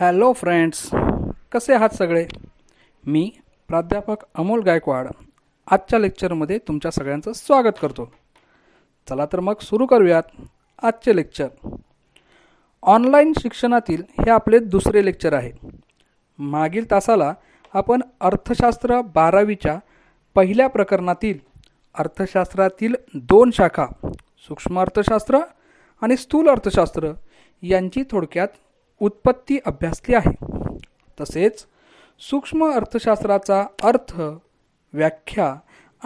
hello friends कसे आहात सगळे मी प्राध्यापक अमोल गायकवाड आजच्या लेक्चरमध्ये तुमच्या सगळ्यांचं स्वागत करतो चला तर मग सुरू करूयात आजचे लेक्चर ऑनलाईन शिक्षणातील हे आपले दुसरे लेक्चर आहे मागील तासाला आपण अर्थशास्त्र बारावीच्या पहिल्या प्रकरणातील अर्थशास्त्रातील दोन शाखा सूक्ष्म अर्थशास्त्र आणि स्थूल अर्थशास्त्र यांची थोडक्यात उत्पत्ती अभ्यासली आहे तसेच सूक्ष्म अर्थशास्त्राचा अर्थ व्याख्या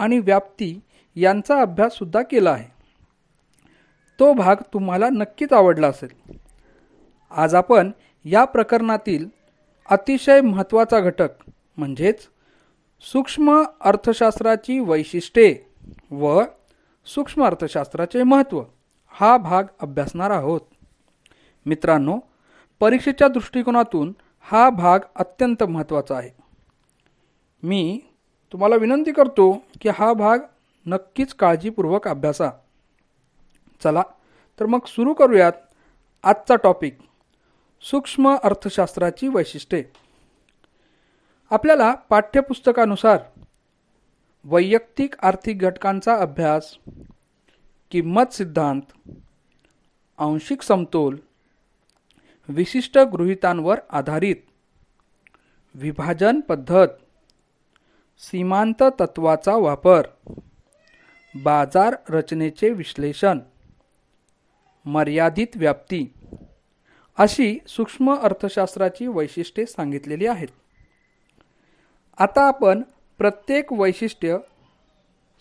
आणि व्याप्ती यांचा अभ्याससुद्धा केला आहे तो भाग तुम्हाला नक्कीच आवडला असेल आज आपण या प्रकरणातील अतिशय महत्त्वाचा घटक म्हणजेच सूक्ष्म अर्थशास्त्राची वैशिष्ट्ये व सूक्ष्म अर्थशास्त्राचे महत्त्व हा भाग अभ्यासणार आहोत मित्रांनो परीक्षेच्या दृष्टिकोनातून हा भाग अत्यंत महत्त्वाचा आहे मी तुम्हाला विनंती करतो की हा भाग नक्कीच काळजीपूर्वक अभ्यासा चला तर मग सुरू करूयात आजचा टॉपिक सूक्ष्म अर्थशास्त्राची वैशिष्ट्ये आपल्याला पाठ्यपुस्तकानुसार वैयक्तिक आर्थिक घटकांचा अभ्यास किंमत सिद्धांत आंशिक समतोल विशिष्ट गृहितांवर आधारित विभाजन पद्धत सीमांत तत्वाचा वापर बाजार रचनेचे विश्लेषण मर्यादित व्याप्ती अशी सूक्ष्म अर्थशास्त्राची वैशिष्ट्ये सांगितलेली आहेत आता आपण प्रत्येक वैशिष्ट्य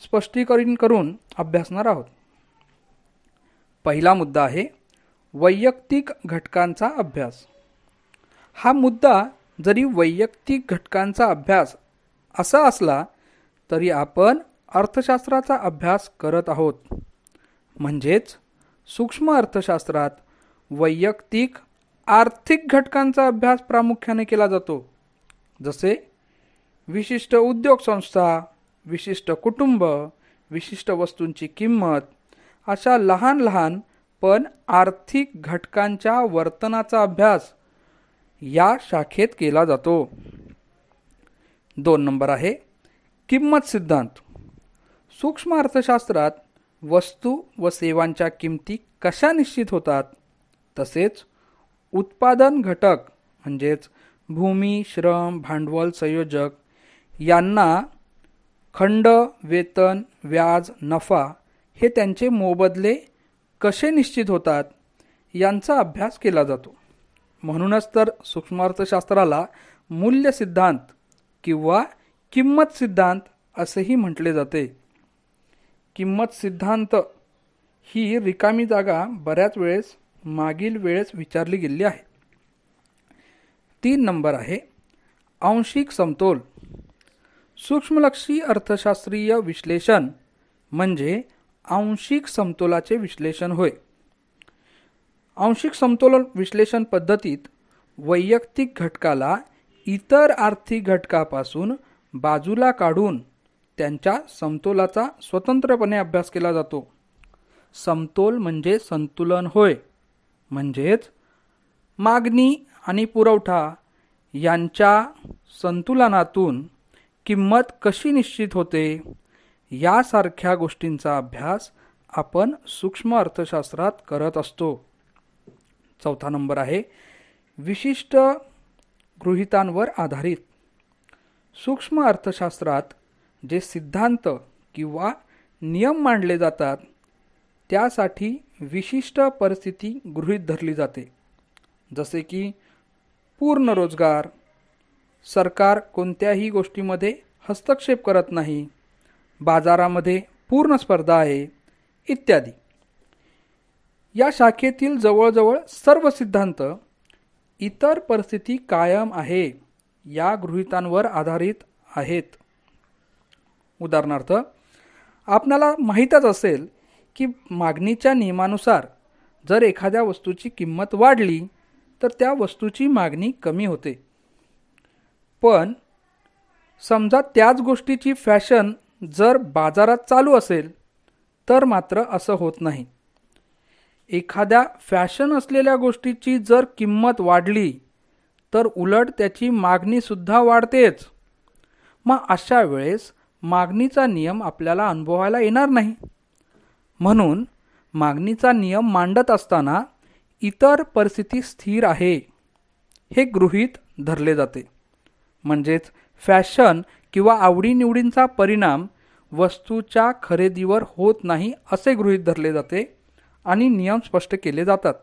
स्पष्टीकरण करून अभ्यासणार आहोत पहिला मुद्दा आहे वैयक्तिक घटकांचा अभ्यास हा मुद्दा जरी वैयक्तिक घटकांचा अभ्यास असा असला तरी आपण अर्थशास्त्राचा अभ्यास करत आहोत म्हणजेच सूक्ष्म अर्थशास्त्रात वैयक्तिक आर्थिक घटकांचा अभ्यास प्रामुख्याने केला जातो जसे विशिष्ट उद्योग संस्था विशिष्ट कुटुंब विशिष्ट वस्तूंची किंमत अशा लहान लहान पण आर्थिक घटकांच्या वर्तनाचा अभ्यास या शाखेत केला जातो दोन नंबर आहे किंमत सिद्धांत सूक्ष्म अर्थशास्त्रात वस्तू व सेवांच्या किंमती कशा निश्चित होतात तसेच उत्पादन घटक म्हणजेच भूमी श्रम भांडवल संयोजक यांना खंड वेतन व्याज नफा हे त्यांचे मोबदले कसे निश्चित होतात यांचा अभ्यास केला जातो म्हणूनच तर सूक्ष्मार्थशास्त्राला मूल्य सिद्धांत किंवा किंमत सिद्धांत असेही म्हटले जाते किंमत सिद्धांत ही रिकामी जागा बऱ्याच वेळेस मागील वेळेस विचारली गेली आहे तीन नंबर आहे आंशिक समतोल सूक्ष्मलक्षी अर्थशास्त्रीय विश्लेषण म्हणजे आंशिक समतोलाचे विश्लेषण होय आंशिक समतोल विश्लेषण पद्धतीत वैयक्तिक घटकाला इतर आर्थिक घटकापासून बाजूला काढून त्यांच्या समतोलाचा स्वतंत्रपणे अभ्यास केला जातो समतोल म्हणजे संतुलन होय म्हणजेच मागणी आणि पुरवठा यांच्या संतुलनातून किंमत कशी निश्चित होते यासारख्या गोष्टींचा अभ्यास आपण सूक्ष्म अर्थशास्त्रात करत असतो चौथा नंबर आहे विशिष्ट गृहितांवर आधारित सूक्ष्म अर्थशास्त्रात जे सिद्धांत किंवा नियम मांडले जातात त्यासाठी विशिष्ट परिस्थिती गृहीत धरली जाते जसे की पूर्ण रोजगार सरकार कोणत्याही गोष्टीमध्ये हस्तक्षेप करत नाही बाजारामध्ये पूर्ण स्पर्धा आहे इत्यादी या शाखेतील जवळजवळ सर्व सिद्धांत इतर परिस्थिती कायम आहे या गृहितांवर आधारित आहेत उदाहरणार्थ आपणाला माहीतच असेल की मागणीच्या नियमानुसार जर एखाद्या वस्तूची किंमत वाढली तर त्या वस्तूची मागणी कमी होते पण समजा त्याच गोष्टीची फॅशन जर बाजारात चालू असेल तर मात्र असं होत नाही एखाद्या फॅशन असलेल्या गोष्टीची जर किंमत वाढली तर उलट त्याची मागणीसुद्धा वाढतेच मग अशा वेळेस मागणीचा नियम आपल्याला अनुभवायला येणार नाही म्हणून मागणीचा नियम मांडत असताना इतर परिस्थिती स्थिर आहे हे गृहीत धरले जाते म्हणजेच फॅशन किंवा आवडीनिवडींचा परिणाम वस्तूच्या खरेदीवर होत नाही असे गृहीत धरले जाते आणि नियम स्पष्ट केले जातात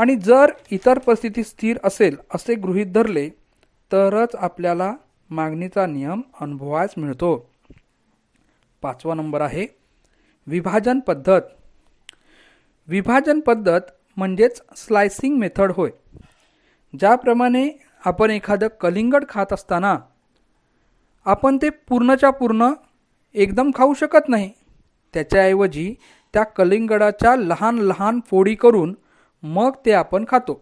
आणि जर इतर परिस्थिती स्थिर असेल असे गृहीत धरले तरच आपल्याला मागणीचा नियम अनुभवायच मिळतो पाचवा नंबर आहे विभाजन पद्धत विभाजन पद्धत म्हणजेच स्लायसिंग मेथड होय ज्याप्रमाणे आपण एखादं कलिंगड खात असताना आपण ते पूर्णच्या पूर्ण एकदम खाऊ शकत नाही त्याच्याऐवजी त्या कलिंगडाच्या लहान लहान फोडी करून मग ते आपण खातो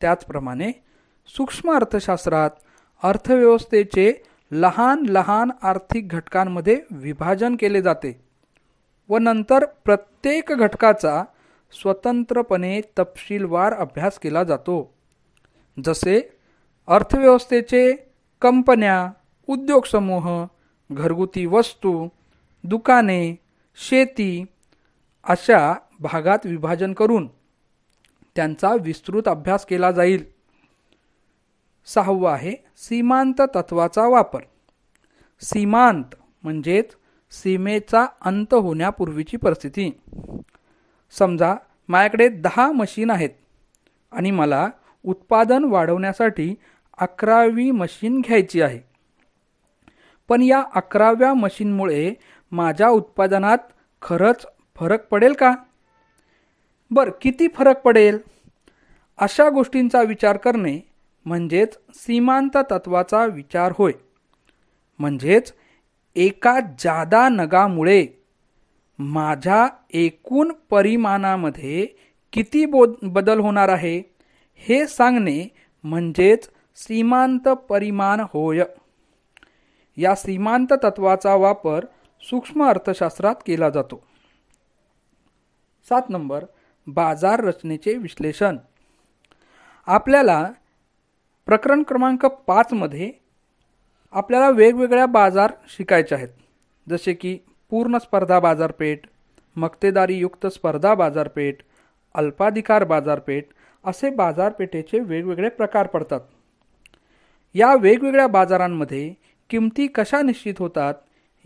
त्याचप्रमाणे सूक्ष्म अर्थशास्त्रात अर्थव्यवस्थेचे लहान लहान आर्थिक घटकांमध्ये विभाजन केले जाते व नंतर प्रत्येक घटकाचा स्वतंत्रपणे तपशीलवार अभ्यास केला जातो जसे अर्थव्यवस्थेचे कंपन्या उद्योग समूह घरगुती वस्तू दुकाने शेती अशा भागात विभाजन करून त्यांचा विस्तृत अभ्यास केला जाईल सहावं आहे सीमांत तत्वाचा वापर सीमांत म्हणजेच सीमेचा अंत होण्यापूर्वीची परिस्थिती समजा माझ्याकडे दहा मशीन आहेत आणि मला उत्पादन वाढवण्यासाठी अकरावी मशीन घ्यायची आहे पण या अकराव्या मशीनमुळे माझ्या उत्पादनात खरंच फरक पडेल का बरं किती फरक पडेल अशा गोष्टींचा विचार करणे म्हणजेच सीमांत तत्वाचा विचार होय म्हणजेच एका जादा नगामुळे माझ्या एकूण परिमाणामध्ये किती बो बदल होणार आहे हे सांगणे म्हणजेच सीमांत परिमाण होय या सीमांत तत्वाचा वापर सूक्ष्म अर्थशास्त्रात केला जातो सात नंबर बाजार रचनेचे विश्लेषण आपल्याला प्रकरण क्रमांक पाचमध्ये आपल्याला वेगवेगळ्या बाजार शिकायचे आहेत जसे की पूर्ण स्पर्धा बाजारपेठ मक्तेदारीयुक्त स्पर्धा बाजारपेठ अल्पाधिकार बाजारपेठ असे बाजारपेठेचे वेगवेगळे प्रकार पडतात या वेगवेगळ्या बाजारांमध्ये किमती कशा निश्चित होतात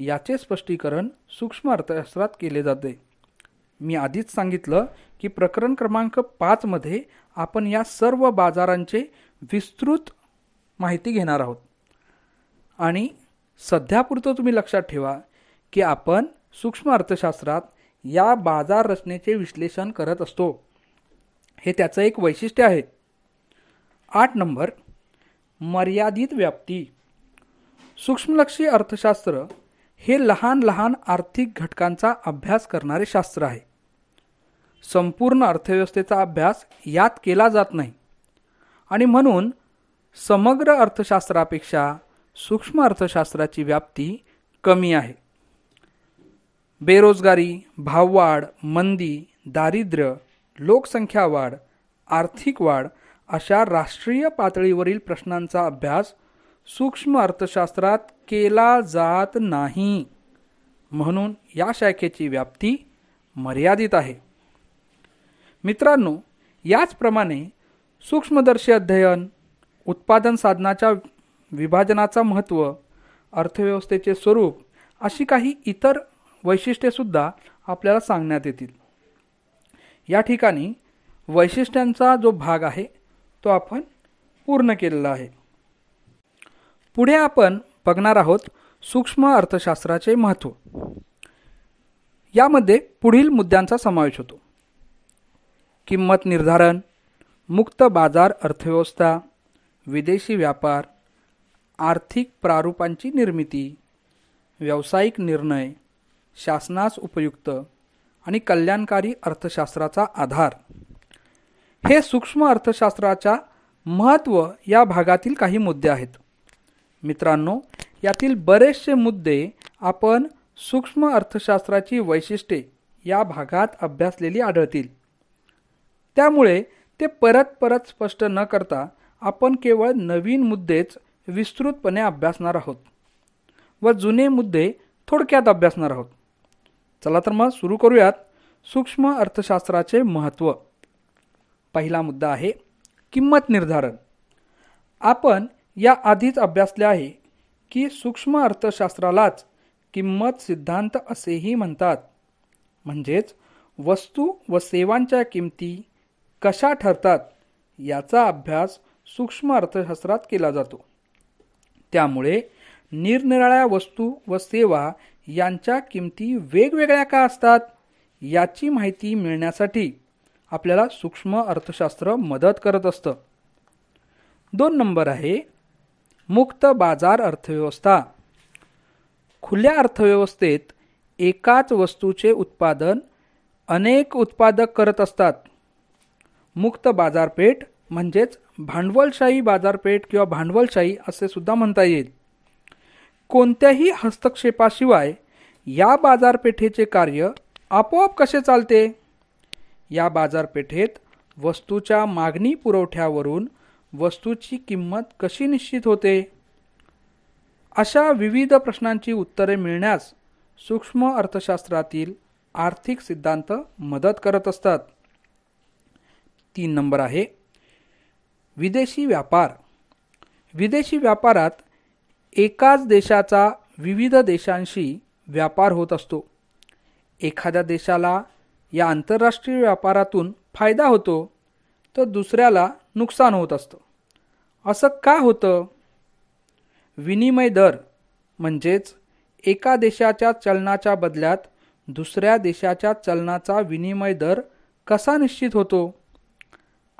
याचे स्पष्टीकरण सूक्ष्म अर्थशास्त्रात केले जाते मी आधीच सांगितलं की प्रकरण क्रमांक पाचमध्ये आपण या सर्व बाजारांचे विस्तृत माहिती घेणार आहोत आणि सध्यापुरतं तुम्ही लक्षात ठेवा की आपण सूक्ष्म अर्थशास्त्रात या बाजार रचनेचे विश्लेषण करत असतो हे त्याचं एक वैशिष्ट्य आहे आठ नंबर मर्यादित व्याप्ती सूक्ष्मलक्षी अर्थशास्त्र हे लहान लहान आर्थिक घटकांचा अभ्यास करणारे शास्त्र आहे संपूर्ण अर्थव्यवस्थेचा अभ्यास यात केला जात नाही आणि म्हणून समग्र अर्थशास्त्रापेक्षा सूक्ष्म अर्थशास्त्राची व्याप्ती कमी आहे बेरोजगारी भाववाढ मंदी दारिद्र्य लोकसंख्या वाढ आर्थिक वाढ अशा राष्ट्रीय पातळीवरील प्रश्नांचा अभ्यास सूक्ष्म अर्थशास्त्रात केला जात नाही म्हणून या शाखेची व्याप्ती मर्यादित आहे मित्रांनो याचप्रमाणे सूक्ष्मदर्शी अध्ययन उत्पादन साधनाच्या विभाजनाचा महत्त्व अर्थव्यवस्थेचे स्वरूप अशी काही इतर वैशिष्ट्येसुद्धा आपल्याला सांगण्यात येतील या ठिकाणी वैशिष्ट्यांचा जो भाग आहे तो आपण पूर्ण केलेला आहे पुढे आपण बघणार आहोत सूक्ष्म अर्थशास्त्राचे महत्त्व यामध्ये पुढील मुद्द्यांचा समावेश होतो किंमत निर्धारण मुक्त बाजार अर्थव्यवस्था विदेशी व्यापार आर्थिक प्रारूपांची निर्मिती व्यावसायिक निर्णय शासनास उपयुक्त आणि कल्याणकारी अर्थशास्त्राचा आधार हे सूक्ष्म अर्थशास्त्राच्या महत्त्व या भागातील काही मुद्दे आहेत मित्रांनो यातील बरेचसे मुद्दे आपण सूक्ष्म अर्थशास्त्राची वैशिष्ट्ये या भागात अभ्यासलेली आढळतील त्यामुळे ते परत परत स्पष्ट न करता आपण केवळ नवीन मुद्देच विस्तृतपणे अभ्यासणार आहोत व जुने मुद्दे थोडक्यात अभ्यासणार आहोत चला तर मग सुरू करूयात सूक्ष्म अर्थशास्त्राचे महत्त्व पहिला मुद्दा आहे किंमत निर्धारण आपण या आधीच अभ्यासले आहे की सूक्ष्म अर्थशास्त्रालाच किंमत सिद्धांत असेही म्हणतात म्हणजेच वस्तू व सेवांच्या किमती कशा ठरतात याचा अभ्यास सूक्ष्म अर्थशास्त्रात केला जातो त्यामुळे निरनिराळ्या वस्तू व सेवा यांच्या किमती वेगवेगळ्या का असतात याची माहिती मिळण्यासाठी आपल्याला सूक्ष्म अर्थशास्त्र मदत करत असतं दोन नंबर आहे मुक्त बाजार अर्थव्यवस्था खुल्या अर्थव्यवस्थेत एकाच वस्तूचे उत्पादन अनेक उत्पादक करत असतात मुक्त बाजारपेठ म्हणजेच भांडवलशाही बाजारपेठ किंवा भांडवलशाही असे सुद्धा म्हणता येईल कोणत्याही हस्तक्षेपाशिवाय या बाजारपेठेचे कार्य आपोआप कसे चालते या बाजारपेठेत वस्तूच्या मागणी पुरवठ्यावरून वस्तूची किंमत कशी निश्चित होते अशा विविध प्रश्नांची उत्तरे मिळण्यास सूक्ष्म अर्थशास्त्रातील आर्थिक सिद्धांत मदत करत असतात तीन नंबर आहे विदेशी व्यापार विदेशी व्यापारात एकाच देशाचा विविध देशांशी व्यापार होत असतो एखाद्या देशाला या आंतरराष्ट्रीय व्यापारातून फायदा होतो तर दुसऱ्याला नुकसान होत असतं असं का होतं विनिमय दर म्हणजेच एका देशाच्या चलनाच्या बदल्यात दुसऱ्या देशाच्या चलनाचा विनिमय दर कसा निश्चित होतो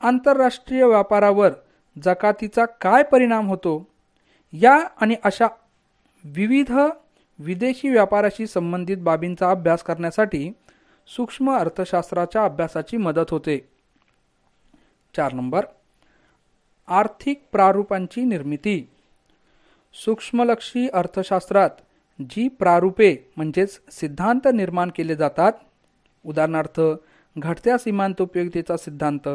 आंतरराष्ट्रीय व्यापारावर जकातीचा काय परिणाम होतो या आणि अशा विविध विदेशी व्यापाराशी संबंधित बाबींचा अभ्यास करण्यासाठी सूक्ष्म अर्थशास्त्राच्या अभ्यासाची मदत होते चार नंबर आर्थिक प्रारूपांची निर्मिती सूक्ष्मलक्षी अर्थशास्त्रात जी प्रारूपे म्हणजेच सिद्धांत निर्माण केले जातात उदाहरणार्थ घटत्या सीमांत उपयोगितेचा सिद्धांत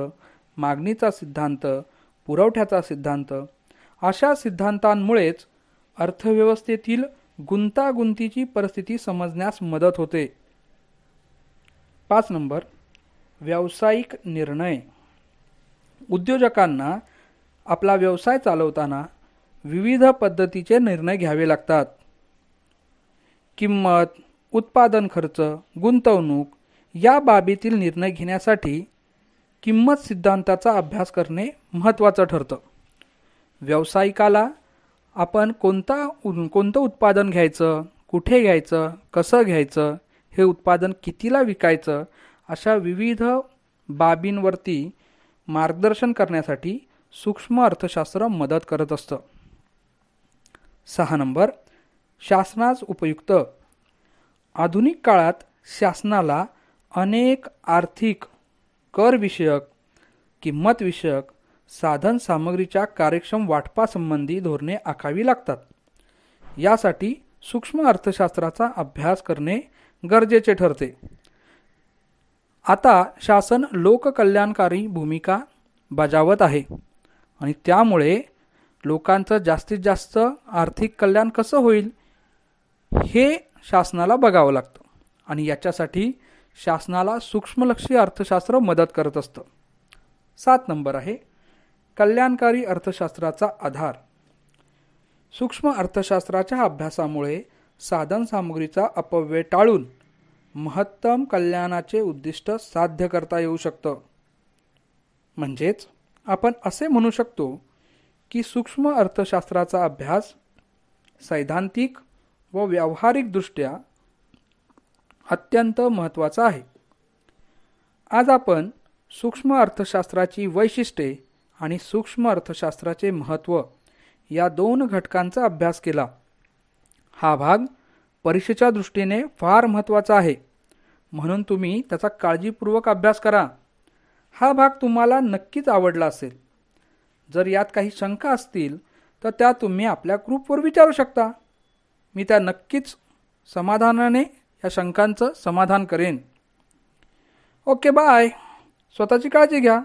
मागणीचा सिद्धांत पुरवठ्याचा सिद्धांत अशा सिद्धांतांमुळेच अर्थव्यवस्थेतील गुंतागुंतीची परिस्थिती समजण्यास मदत होते पाच नंबर व्यावसायिक निर्णय उद्योजकांना आपला व्यवसाय चालवताना विविध पद्धतीचे निर्णय घ्यावे लागतात किंमत उत्पादन खर्च गुंतवणूक या बाबीतील निर्णय घेण्यासाठी किंमत सिद्धांताचा अभ्यास करणे महत्त्वाचं ठरतं व्यावसायिकाला आपण कोणता कोणतं उत्पादन घ्यायचं कुठे घ्यायचं कसं घ्यायचं हे उत्पादन कितीला विकायचं अशा विविध बाबींवरती मार्गदर्शन करण्यासाठी सूक्ष्म अर्थशास्त्र मदत करत असतं सहा नंबर शासनास उपयुक्त आधुनिक काळात शासनाला अनेक आर्थिक करविषयक किंमतविषयक साधन सामग्रीच्या कार्यक्षम वाटपासंबंधी धोरणे आखावी लागतात यासाठी सूक्ष्म अर्थशास्त्राचा अभ्यास करणे गरजेचे ठरते आता शासन लोककल्याणकारी भूमिका बजावत आहे आणि त्यामुळे लोकांचं जास्तीत जास्त आर्थिक कल्याण कसं होईल हे शासनाला बघावं लागतं आणि याच्यासाठी शासनाला सूक्ष्मलक्षी अर्थशास्त्र मदत करत असतं सात नंबर आहे कल्याणकारी अर्थशास्त्राचा आधार सूक्ष्म अर्थशास्त्राच्या अभ्यासामुळे साधन सामग्रीचा अपव्यय टाळून महत्तम कल्याणाचे उद्दिष्ट साध्य करता येऊ शकतं म्हणजेच आपण असे म्हणू शकतो की सूक्ष्म अर्थशास्त्राचा अभ्यास सैद्धांतिक व व्यावहारिकदृष्ट्या अत्यंत महत्त्वाचा आहे आज आपण सूक्ष्म अर्थशास्त्राची वैशिष्ट्ये आणि सूक्ष्म अर्थशास्त्राचे महत्त्व या दोन घटकांचा अभ्यास केला हा भाग परीक्षेच्या दृष्टीने फार महत्त्वाचा आहे म्हणून तुम्ही त्याचा काळजीपूर्वक अभ्यास करा हा भाग तुम्हाला नक्कीच आवडला असेल जर यात काही शंका असतील तर त्या तुम्ही आपल्या ग्रुपवर विचारू शकता मी त्या नक्कीच समाधानाने या शंकांचं समाधान करेन ओके बाय स्वतःची काळजी घ्या